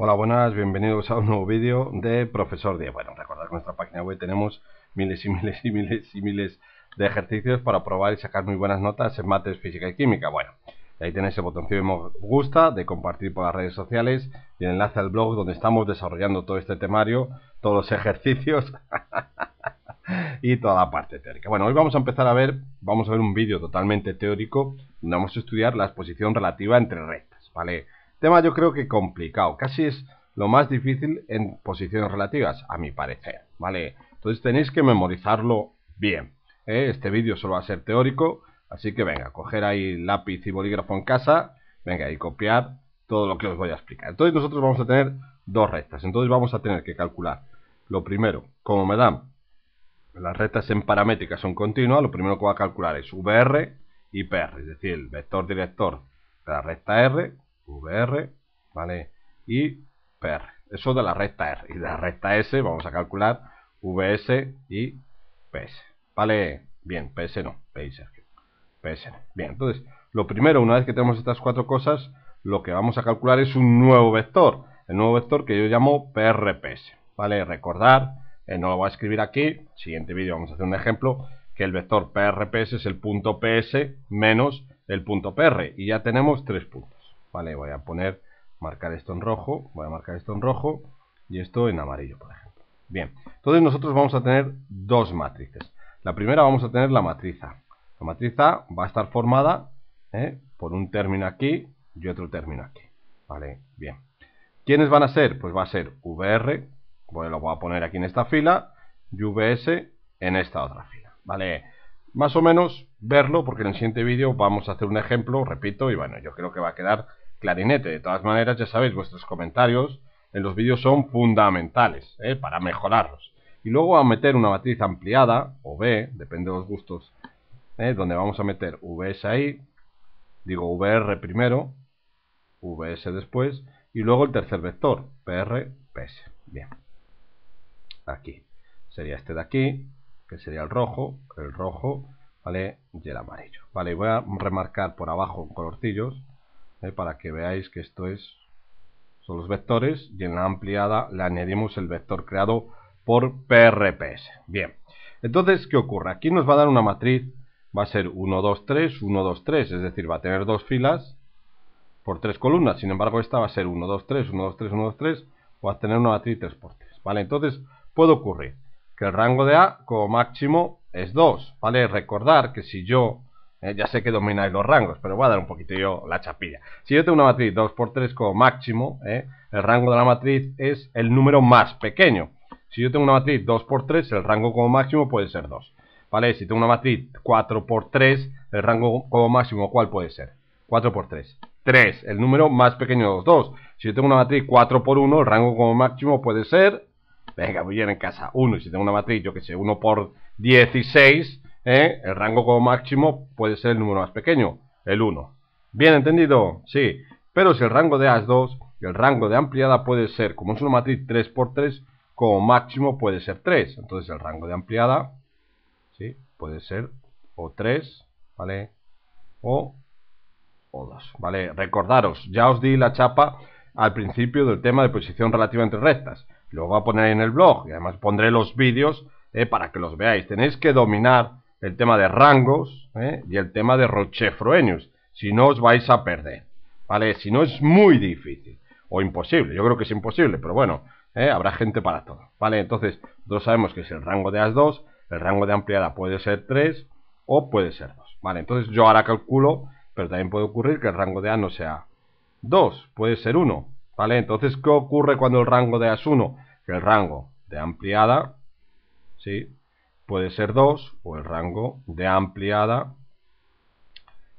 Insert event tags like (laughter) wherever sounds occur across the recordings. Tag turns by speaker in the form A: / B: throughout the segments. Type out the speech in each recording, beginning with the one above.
A: Hola, buenas, bienvenidos a un nuevo vídeo de Profesor Díaz. Bueno, recordad que en nuestra página web tenemos miles y miles y miles y miles de ejercicios para probar y sacar muy buenas notas en mates, física y química. Bueno, ahí tenéis el botón de me gusta, de compartir por las redes sociales y el enlace al blog donde estamos desarrollando todo este temario, todos los ejercicios (laughs) y toda la parte teórica. Bueno, hoy vamos a empezar a ver, vamos a ver un vídeo totalmente teórico donde vamos a estudiar la exposición relativa entre rectas, ¿vale? Tema yo creo que complicado, casi es lo más difícil en posiciones relativas, a mi parecer, ¿vale? Entonces tenéis que memorizarlo bien. ¿eh? Este vídeo solo va a ser teórico, así que venga, coger ahí lápiz y bolígrafo en casa, venga, y copiar todo lo que os voy a explicar. Entonces nosotros vamos a tener dos rectas, entonces vamos a tener que calcular, lo primero, como me dan las rectas en paramétricas son continuas, lo primero que voy a calcular es VR y PR, es decir, el vector director de la recta R VR, ¿vale? Y PR. Eso de la recta R. Y de la recta S vamos a calcular VS y PS. ¿Vale? Bien, PS no, PS, PS Bien, entonces, lo primero, una vez que tenemos estas cuatro cosas, lo que vamos a calcular es un nuevo vector. El nuevo vector que yo llamo PRPS. ¿Vale? Recordar, eh, no lo voy a escribir aquí, siguiente vídeo vamos a hacer un ejemplo, que el vector PRPS es el punto PS menos el punto PR. Y ya tenemos tres puntos. ¿vale? Voy a poner, marcar esto en rojo, voy a marcar esto en rojo y esto en amarillo, por ejemplo. Bien, entonces nosotros vamos a tener dos matrices. La primera vamos a tener la matriz La matriz A va a estar formada ¿eh? por un término aquí y otro término aquí, ¿vale? Bien. ¿Quiénes van a ser? Pues va a ser VR, bueno, lo voy a poner aquí en esta fila, y VS en esta otra fila, ¿vale? Más o menos verlo, porque en el siguiente vídeo vamos a hacer un ejemplo, repito, y bueno, yo creo que va a quedar clarinete. De todas maneras, ya sabéis, vuestros comentarios en los vídeos son fundamentales ¿eh? para mejorarlos. Y luego a meter una matriz ampliada, o B, depende de los gustos, ¿eh? donde vamos a meter VS ahí, digo VR primero, VS después, y luego el tercer vector, PR, PS. Bien. Aquí. Sería este de aquí, que sería el rojo, el rojo, ¿vale? Y el amarillo. Vale, voy a remarcar por abajo con colorcillos ¿eh? para que veáis que esto es son los vectores y en la ampliada le añadimos el vector creado por PRPS. Bien, entonces, ¿qué ocurre? Aquí nos va a dar una matriz, va a ser 1, 2, 3, 1, 2, 3, es decir, va a tener dos filas por tres columnas, sin embargo, esta va a ser 1, 2, 3, 1, 2, 3, 1, 2, 3, va a tener una matriz 3 por 3, ¿vale? Entonces, puede ocurrir que el rango de A como máximo es 2, ¿vale? Recordar que si yo eh, ya sé que domináis los rangos, pero voy a dar un poquito yo la chapilla. Si yo tengo una matriz 2x3 como máximo, eh, el rango de la matriz es el número más pequeño. Si yo tengo una matriz 2x3, el rango como máximo puede ser 2. ¿Vale? Si tengo una matriz 4x3, el rango como máximo, ¿cuál puede ser? 4x3. 3, el número más pequeño de los dos. Si yo tengo una matriz 4x1, el rango como máximo puede ser... Venga, voy a ir en casa 1. Si tengo una matriz, yo que sé, 1x16, ¿Eh? el rango como máximo puede ser el número más pequeño, el 1. ¿Bien entendido? Sí. Pero si el rango de AS2, el rango de ampliada puede ser, como es una matriz 3x3, como máximo puede ser 3. Entonces el rango de ampliada, ¿sí? Puede ser o 3, ¿vale? O, 2, ¿vale? Recordaros, ya os di la chapa al principio del tema de posición relativa entre rectas. Lo voy a poner en el blog y además pondré los vídeos ¿eh? para que los veáis. Tenéis que dominar el tema de rangos ¿eh? y el tema de Rochefroenius. Si no, os vais a perder. ¿Vale? Si no, es muy difícil. O imposible. Yo creo que es imposible, pero bueno, ¿eh? habrá gente para todo. ¿Vale? Entonces, nosotros sabemos que es el rango de AS2. El rango de ampliada puede ser 3 o puede ser 2. ¿Vale? Entonces, yo ahora calculo, pero también puede ocurrir que el rango de A no sea 2, puede ser 1. ¿Vale? Entonces, ¿qué ocurre cuando el rango de as 1? Que el rango de ampliada, ¿sí? puede ser 2 o el rango de ampliada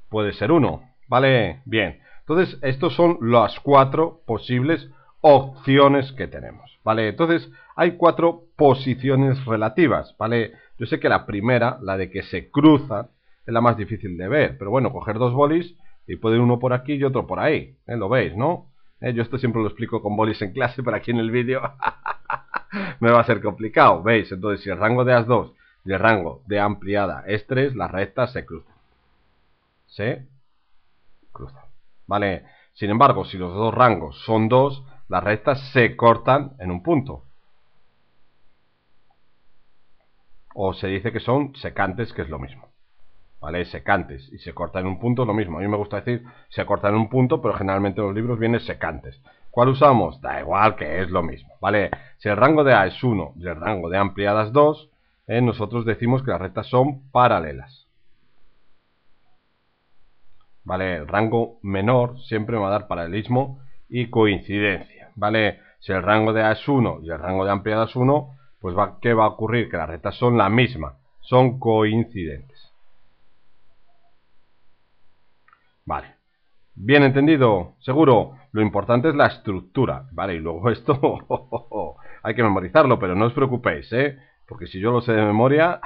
A: puede ser 1, ¿vale? Bien, entonces estos son las cuatro posibles opciones que tenemos, ¿vale? Entonces hay cuatro posiciones relativas, ¿vale? Yo sé que la primera, la de que se cruzan, es la más difícil de ver, pero bueno, coger dos bolis y poner uno por aquí y otro por ahí, ¿eh? Lo veis, ¿no? ¿Eh? Yo esto siempre lo explico con bolis en clase, pero aquí en el vídeo (laughs) me va a ser complicado, ¿veis? Entonces si el rango de las dos el rango de ampliada es 3, las rectas se cruzan. Se cruzan. ¿Vale? Sin embargo, si los dos rangos son dos, las rectas se cortan en un punto. O se dice que son secantes, que es lo mismo. ¿Vale? Secantes. Y se cortan en un punto, lo mismo. A mí me gusta decir se corta en un punto, pero generalmente en los libros vienen secantes. ¿Cuál usamos? Da igual que es lo mismo. ¿Vale? Si el rango de A es 1 y el rango de ampliadas 2, eh, nosotros decimos que las rectas son paralelas. ¿Vale? El rango menor siempre va a dar paralelismo y coincidencia. ¿Vale? Si el rango de A es 1 y el rango de ampliada es 1, pues ¿qué va a ocurrir? Que las rectas son la misma, son coincidentes. Vale. Bien entendido, seguro. Lo importante es la estructura, ¿vale? Y luego (laughs) esto (laughs) hay que memorizarlo, pero no os preocupéis, ¿eh? Porque si yo lo sé de memoria,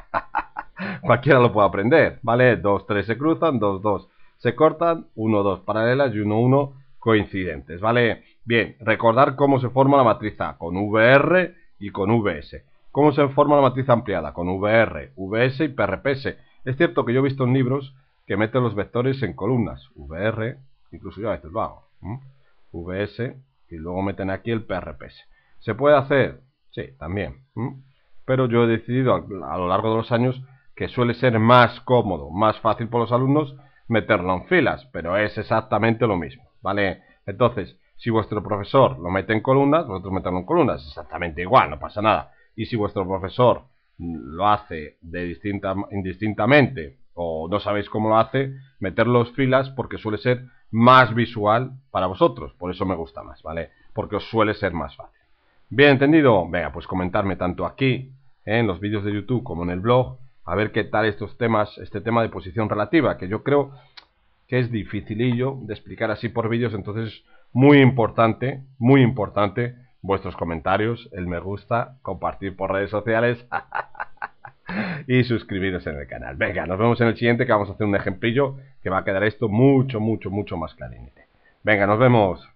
A: (laughs) cualquiera lo puede aprender, ¿vale? 2, 3 se cruzan, 2, 2 se cortan, 1, 2 paralelas y 1, 1 coincidentes, ¿vale? Bien, recordar cómo se forma la matriz con VR y con VS. ¿Cómo se forma la matriz ampliada? Con VR, VS y PRPS. Es cierto que yo he visto en libros que meten los vectores en columnas, VR, incluso yo a veces lo hago, VS, y luego meten aquí el PRPS. ¿Se puede hacer? Sí, también pero yo he decidido a, lo largo de los años que suele ser más cómodo, más fácil para los alumnos meterlo en filas, pero es exactamente lo mismo, ¿vale? Entonces, si vuestro profesor lo mete en columnas, vosotros meterlo en columnas, exactamente igual, no pasa nada. Y si vuestro profesor lo hace de distinta, indistintamente o no sabéis cómo lo hace, meterlo en filas porque suele ser más visual para vosotros, por eso me gusta más, ¿vale? Porque os suele ser más fácil. Bien entendido, venga, pues comentarme tanto aquí, en los vídeos de YouTube, como en el blog, a ver qué tal estos temas, este tema de posición relativa, que yo creo que es dificilillo de explicar así por vídeos, entonces muy importante, muy importante vuestros comentarios, el me gusta, compartir por redes sociales (laughs) y suscribiros en el canal. Venga, nos vemos en el siguiente que vamos a hacer un ejemplillo que va a quedar esto mucho, mucho, mucho más clarinete. Venga, nos vemos.